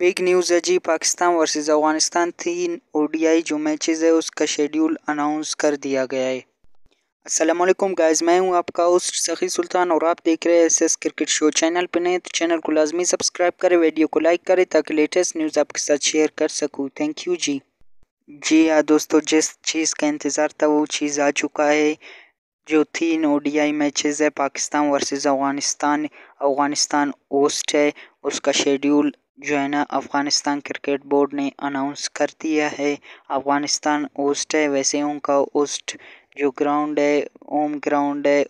big news है जी Pakistan versus Afghanistan तीन ODI जो मैचेस है उसका शेड्यूल अनाउंस कर दिया गया है अस्सलाम वालेकुम गाइस मैं हूं आपका उस सखी सुल्तान और आप देख रहे हैं एसएस क्रिकेट शो चैनल पर नए तो चैनल को लाजमी सब्सक्राइब करें वीडियो को लाइक करें ताकि लेटेस्ट न्यूज़ आपके साथ शेयर कर सकूँ थैंक यू जी जी हाँ दोस्तों जिस चीज़ का इंतज़ार था वो चीज़ आ चुका है जो तीन आई मैच है पाकिस्तान वर्सेज़ अफगानिस्तान अफगानिस्तान ओस्ट है उसका शेड्यूल जो है ना अफ़गानिस्तान क्रिकेट बोर्ड ने अनाउंस कर दिया है अफ़गानिस्तान ओस्ट है वैसे उनका ओस्ट जो ग्राउंड है ओम ग्राउंड है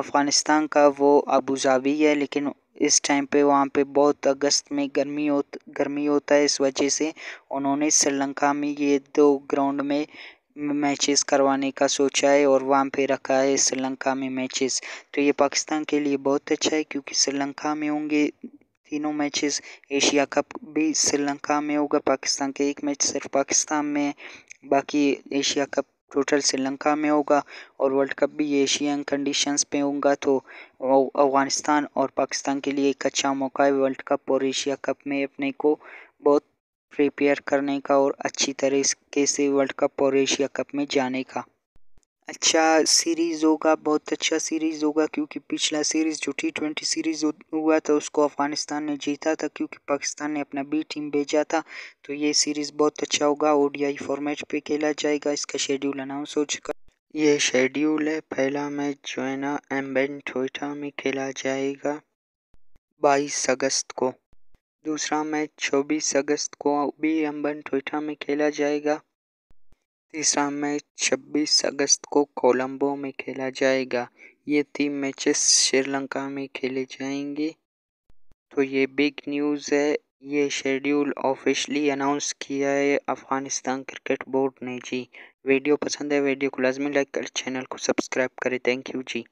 अफ़गानिस्तान का वो अबू धाबी है लेकिन इस टाइम पे वहाँ पे बहुत अगस्त में गर्मी हो गर्मी होता है इस वजह से उन्होंने श्रीलंका में ये दो ग्राउंड में मैचेस करवाने का सोचा है और वहाँ पे रखा है श्रीलंका में मैचेस तो ये पाकिस्तान के लिए बहुत अच्छा है क्योंकि श्रीलंका में होंगे तीनों मैचेस एशिया कप भी श्रीलंका में होगा पाकिस्तान के एक मैच सिर्फ पाकिस्तान में बाकी एशिया कप टोटल श्रीलंका में होगा और वर्ल्ड कप भी एशियन कंडीशंस पे होगा तो अफगानिस्तान और पाकिस्तान के लिए एक अच्छा मौका है वर्ल्ड कप और एशिया कप में अपने को बहुत प्रिपेयर करने का और अच्छी तरीके से वर्ल्ड कप और एशिया कप में जाने का अच्छा सीरीज़ होगा बहुत अच्छा सीरीज़ होगा क्योंकि पिछला सीरीज़ जो टी ट्वेंटी सीरीज़ हुआ था उसको अफगानिस्तान ने जीता था क्योंकि पाकिस्तान ने अपना बी टीम भेजा था तो ये सीरीज़ बहुत अच्छा होगा ओडीआई फॉर्मेट पे खेला जाएगा इसका शेड्यूल अनाउंस हो चुका ये शेड्यूल है पहला मैच जो है ना एम्बेन टोयटा में खेला जाएगा बाईस अगस्त को दूसरा मैच चौबीस अगस्त को भी एम्बन टोयटा में खेला जाएगा तीसरा मैच 26 अगस्त को कोलंबो में खेला जाएगा ये तीन मैचेस श्रीलंका में खेले जाएंगे तो ये बिग न्यूज़ है ये शेड्यूल ऑफिशली अनाउंस किया है अफगानिस्तान क्रिकेट बोर्ड ने जी वीडियो पसंद है वीडियो को लाजमी लाइक कर चैनल को सब्सक्राइब करें थैंक यू जी